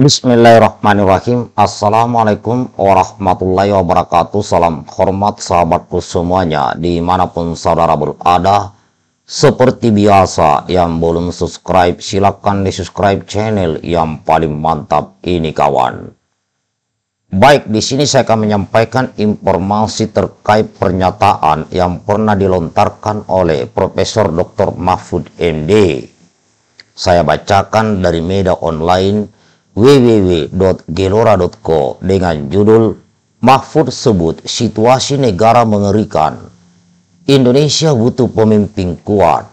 Bismillahirrahmanirrahim Assalamualaikum warahmatullahi wabarakatuh Salam hormat sahabatku semuanya Dimanapun saudara berada Seperti biasa yang belum subscribe silahkan di subscribe channel yang paling mantap ini kawan Baik, di sini saya akan menyampaikan informasi terkait pernyataan yang pernah dilontarkan oleh Profesor Dr. Mahfud MD saya bacakan dari media online www.gelora.co dengan judul Mahfud sebut situasi negara mengerikan. Indonesia butuh pemimpin kuat.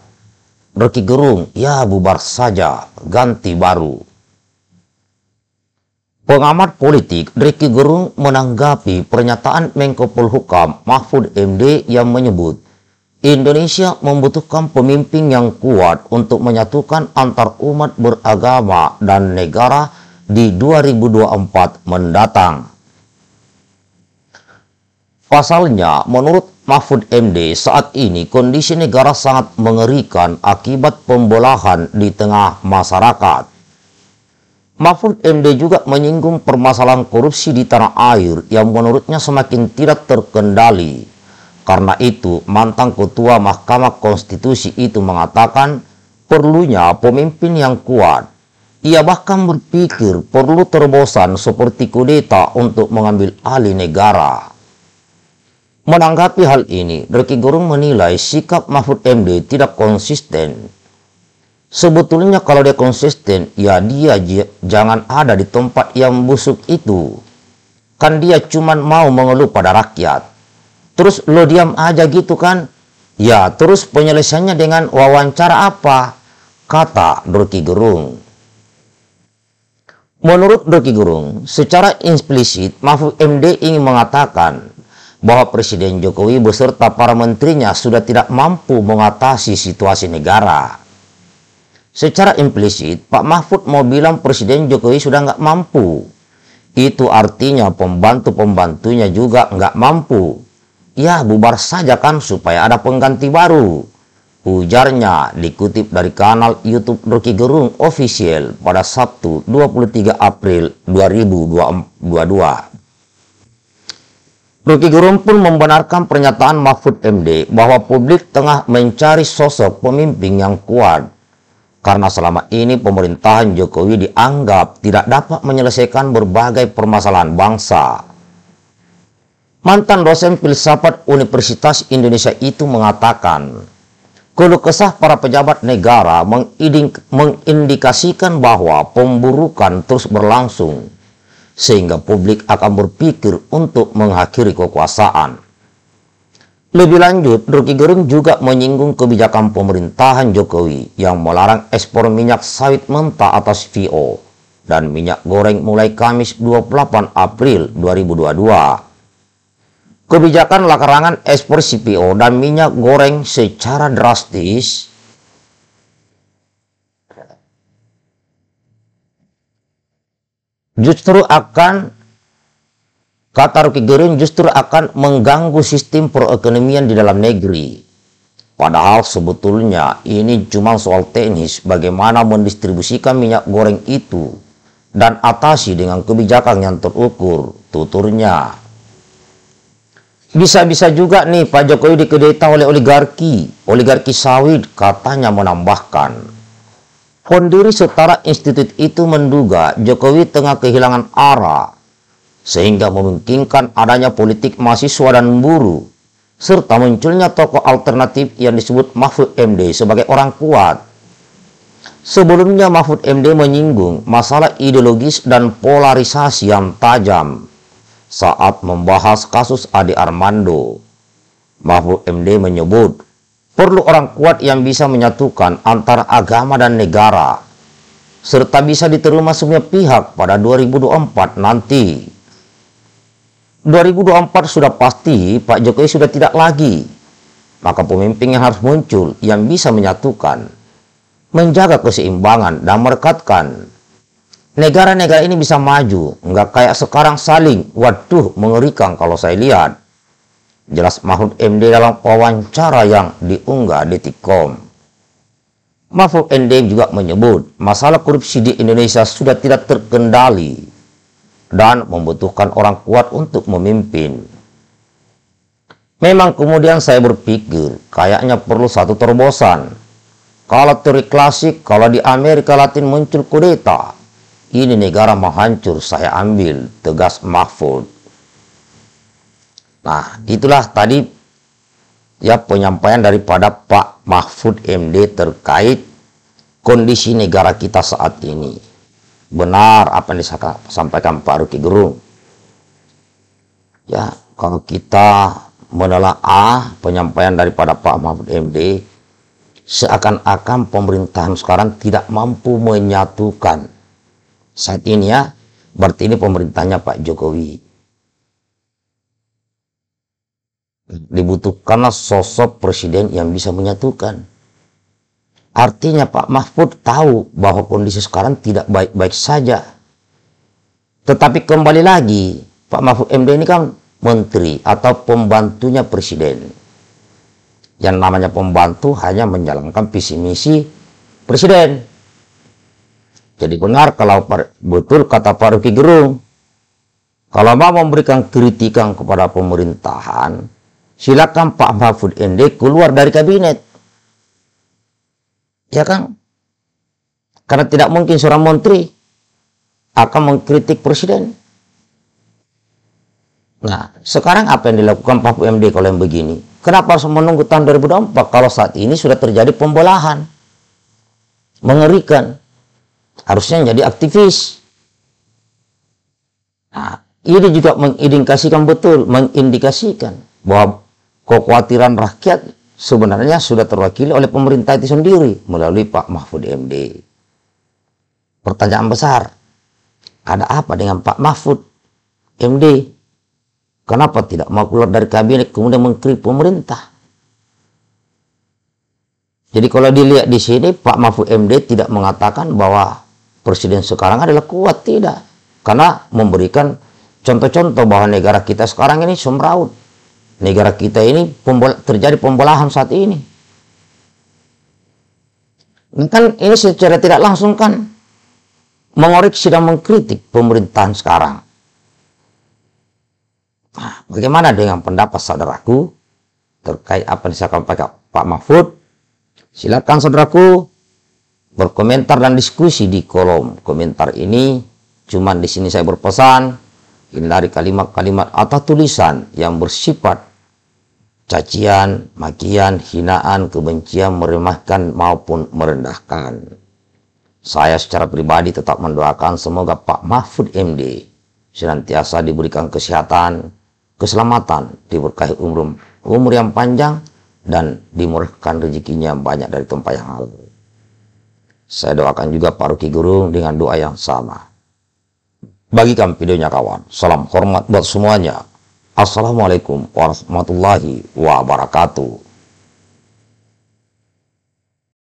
Rocky Gerung, ya bubar saja, ganti baru. Pengamat politik Ricky Gerung menanggapi pernyataan Menko Polhukam Mahfud MD yang menyebut Indonesia membutuhkan pemimpin yang kuat untuk menyatukan antar umat beragama dan negara di 2024 mendatang. Pasalnya, menurut Mahfud MD, saat ini kondisi negara sangat mengerikan akibat pembelahan di tengah masyarakat. Mahfud MD juga menyinggung permasalahan korupsi di tanah air yang menurutnya semakin tidak terkendali. Karena itu, mantan ketua Mahkamah Konstitusi itu mengatakan perlunya pemimpin yang kuat. Ia bahkan berpikir perlu terbosan seperti kudeta untuk mengambil alih negara. Menanggapi hal ini, Reki Gurung menilai sikap Mahfud MD tidak konsisten. Sebetulnya kalau dia konsisten, ya dia jangan ada di tempat yang busuk itu. Kan dia cuma mau mengeluh pada rakyat terus lo diam aja gitu kan ya terus penyelesaiannya dengan wawancara apa kata Duki Gerung Menurut Duki Gerung, secara implisit Mahfud MD ingin mengatakan bahwa Presiden Jokowi beserta para menterinya sudah tidak mampu mengatasi situasi negara. Secara implisit, Pak Mahfud mau bilang Presiden Jokowi sudah nggak mampu. Itu artinya pembantu-pembantunya juga nggak mampu. Ya, bubar saja kan supaya ada pengganti baru. Ujarnya dikutip dari kanal YouTube Rocky Gerung Official pada Sabtu 23 April 2022. Rocky Gerung pun membenarkan pernyataan Mahfud MD bahwa publik tengah mencari sosok pemimpin yang kuat karena selama ini pemerintahan Jokowi dianggap tidak dapat menyelesaikan berbagai permasalahan bangsa. Mantan dosen filsafat Universitas Indonesia itu mengatakan, keluh kesah para pejabat negara mengindikasikan bahwa pemburukan terus berlangsung, sehingga publik akan berpikir untuk mengakhiri kekuasaan. Lebih lanjut, Ruki Gerung juga menyinggung kebijakan pemerintahan Jokowi yang melarang ekspor minyak sawit mentah atas VO dan minyak goreng mulai Kamis 28 April 2022. Kebijakan larangan ekspor CPO dan minyak goreng secara drastis justru akan kata Ruki Gerin justru akan mengganggu sistem perekonomian di dalam negeri. Padahal sebetulnya ini cuma soal teknis bagaimana mendistribusikan minyak goreng itu dan atasi dengan kebijakan yang terukur tuturnya. Bisa-bisa juga nih Pak Jokowi dikudeta oleh oligarki, oligarki sawit katanya menambahkan. Pondiri Setara Institut itu menduga Jokowi tengah kehilangan arah sehingga memungkinkan adanya politik mahasiswa dan buruh serta munculnya tokoh alternatif yang disebut Mahfud MD sebagai orang kuat. Sebelumnya Mahfud MD menyinggung masalah ideologis dan polarisasi yang tajam saat membahas kasus Ade Armando. Mahfud MD menyebut, perlu orang kuat yang bisa menyatukan antara agama dan negara, serta bisa diterima semua pihak pada 2024 nanti. 2024 sudah pasti Pak Jokowi sudah tidak lagi, maka pemimpin yang harus muncul yang bisa menyatukan, menjaga keseimbangan dan merekatkan negara-negara ini bisa maju. Nggak kayak sekarang saling. Waduh, mengerikan kalau saya lihat. Jelas Mahfud MD dalam wawancara yang diunggah Detikom. Mahfud MD juga menyebut masalah korupsi di Indonesia sudah tidak terkendali dan membutuhkan orang kuat untuk memimpin. Memang kemudian saya berpikir kayaknya perlu satu terobosan. Kalau teori klasik, kalau di Amerika Latin muncul kudeta, ini negara mau hancur, saya ambil, tegas Mahfud. Nah, itulah tadi ya penyampaian daripada Pak Mahfud MD terkait kondisi negara kita saat ini. Benar apa yang disampaikan Pak Ruki Gerung. Ya, kalau kita menelaah penyampaian daripada Pak Mahfud MD, seakan-akan pemerintahan sekarang tidak mampu menyatukan saat ini ya berarti ini pemerintahnya Pak Jokowi dibutuhkanlah sosok presiden yang bisa menyatukan artinya Pak Mahfud tahu bahwa kondisi sekarang tidak baik-baik saja tetapi kembali lagi Pak Mahfud MD ini kan menteri atau pembantunya presiden yang namanya pembantu hanya menjalankan visi misi presiden jadi benar kalau betul kata Pak Ruki Gerung. Kalau mau memberikan kritikan kepada pemerintahan, silakan Pak Mahfud MD keluar dari kabinet. Ya kan? Karena tidak mungkin seorang menteri akan mengkritik presiden. Nah, sekarang apa yang dilakukan Pak MD kalau yang begini? Kenapa harus menunggu tahun 2004 kalau saat ini sudah terjadi pembelahan? Mengerikan harusnya jadi aktivis. Nah, ini juga mengindikasikan betul, mengindikasikan bahwa kekhawatiran rakyat sebenarnya sudah terwakili oleh pemerintah itu sendiri melalui Pak Mahfud MD. Pertanyaan besar, ada apa dengan Pak Mahfud MD? Kenapa tidak mau keluar dari kabinet kemudian mengkritik pemerintah? Jadi kalau dilihat di sini Pak Mahfud MD tidak mengatakan bahwa presiden sekarang adalah kuat tidak karena memberikan contoh-contoh bahwa negara kita sekarang ini semraut negara kita ini pembol terjadi pembelahan saat ini kan ini secara tidak langsung kan mengoreksi dan mengkritik pemerintahan sekarang nah, bagaimana dengan pendapat saudaraku terkait apa yang saya pakai Pak Mahfud silakan saudaraku berkomentar dan diskusi di kolom komentar ini. Cuman di sini saya berpesan, hindari kalimat-kalimat atau tulisan yang bersifat cacian, makian, hinaan, kebencian, meremahkan maupun merendahkan. Saya secara pribadi tetap mendoakan semoga Pak Mahfud MD senantiasa diberikan kesehatan, keselamatan, diberkahi umur, umur yang panjang, dan dimurahkan rezekinya banyak dari tempat yang halal. Saya doakan juga Pak Ruki Guru dengan doa yang sama. Bagikan videonya kawan. Salam hormat buat semuanya. Assalamualaikum warahmatullahi wabarakatuh.